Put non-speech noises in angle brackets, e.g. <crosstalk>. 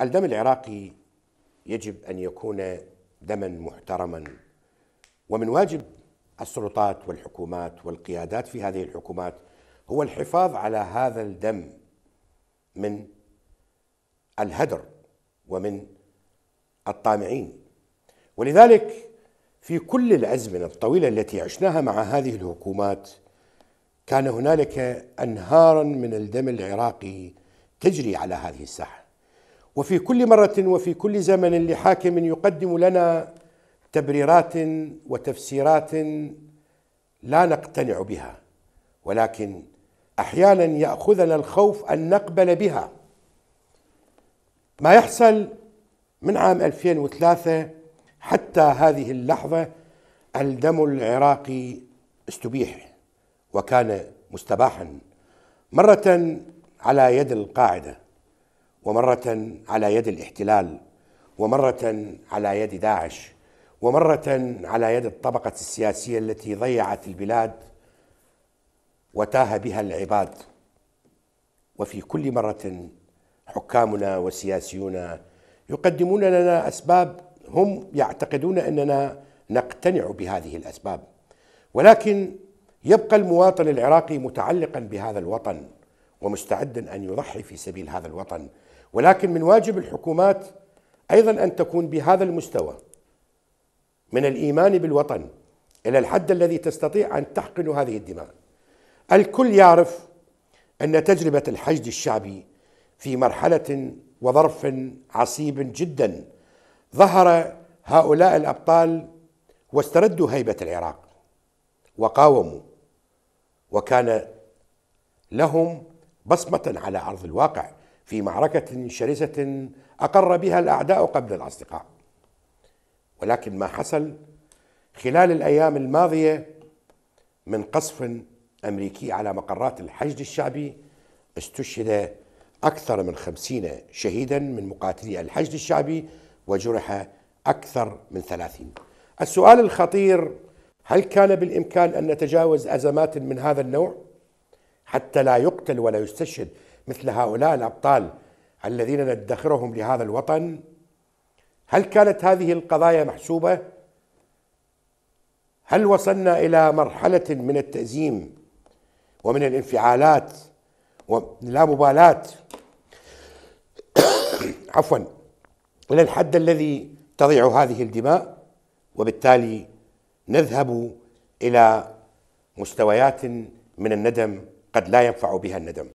الدم العراقي يجب ان يكون دما محترما ومن واجب السلطات والحكومات والقيادات في هذه الحكومات هو الحفاظ على هذا الدم من الهدر ومن الطامعين ولذلك في كل الازمنه الطويله التي عشناها مع هذه الحكومات كان هنالك انهارا من الدم العراقي تجري على هذه الساحه وفي كل مرة وفي كل زمن لحاكم يقدم لنا تبريرات وتفسيرات لا نقتنع بها ولكن احيانا ياخذنا الخوف ان نقبل بها ما يحصل من عام 2003 حتى هذه اللحظه الدم العراقي استبيح وكان مستباحا مره على يد القاعده ومرة على يد الاحتلال ومرة على يد داعش ومرة على يد الطبقة السياسية التي ضيعت البلاد وتاه بها العباد وفي كل مرة حكامنا وسياسيون يقدمون لنا أسباب هم يعتقدون أننا نقتنع بهذه الأسباب ولكن يبقى المواطن العراقي متعلقا بهذا الوطن ومستعد أن يضحي في سبيل هذا الوطن ولكن من واجب الحكومات أيضا أن تكون بهذا المستوى من الإيمان بالوطن إلى الحد الذي تستطيع أن تحقن هذه الدماء الكل يعرف أن تجربة الحشد الشعبي في مرحلة وظرف عصيب جدا ظهر هؤلاء الأبطال واستردوا هيبة العراق وقاوموا وكان لهم بصمة على أرض الواقع في معركة شرسة أقر بها الأعداء قبل الأصدقاء ولكن ما حصل خلال الأيام الماضية من قصف أمريكي على مقرات الحشد الشعبي استشهد أكثر من خمسين شهيدا من مقاتلي الحشد الشعبي وجرح أكثر من ثلاثين السؤال الخطير هل كان بالإمكان أن نتجاوز أزمات من هذا النوع؟ حتى لا يقتل ولا يستشهد مثل هؤلاء الابطال الذين ندخرهم لهذا الوطن هل كانت هذه القضايا محسوبه هل وصلنا الى مرحله من التازيم ومن الانفعالات ولا مبالاه <coughs> عفوا الى الحد الذي تضيع هذه الدماء وبالتالي نذهب الى مستويات من الندم قد لا ينفع بها الندم